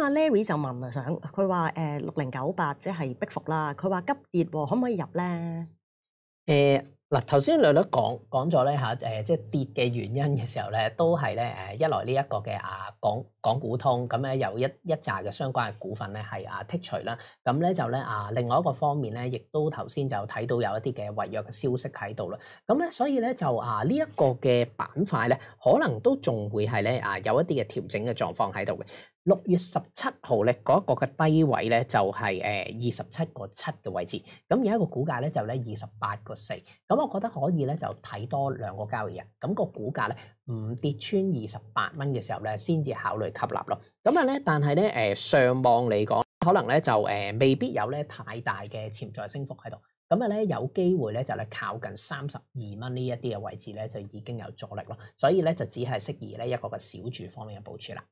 阿 Larry 就問啊，想佢話誒六零九八即係逼服啦。佢話急跌喎，可唔可以入咧？誒嗱，頭先略略講講咗咧嚇誒，即係跌嘅原因嘅時候咧，都係咧誒一來呢一個嘅啊港港股通咁咧，有一一扎嘅相關嘅股份咧係啊剔除啦。咁咧就咧啊，另外一個方面咧，亦都頭先就睇到有一啲嘅違約嘅消息喺度啦。咁咧所以咧就啊呢一個嘅板塊咧，可能都仲會係咧啊有一啲嘅調整嘅狀況喺度嘅。六月十七号咧，嗰一个嘅低位咧就系诶二十七个七嘅位置，咁而一个股价咧就咧二十八个四，咁我觉得可以咧就睇多两个交易日，咁个股价咧唔跌穿二十八蚊嘅时候咧，先至考虑吸纳咯。咁啊咧，但系咧诶上望嚟讲，可能咧就诶未必有咧太大嘅潜在升幅喺度，咁啊咧有机会咧就咧靠近三十二蚊呢一啲嘅位置咧就已经有助力咯，所以咧就只系适宜咧一个嘅小住方面嘅部署啦。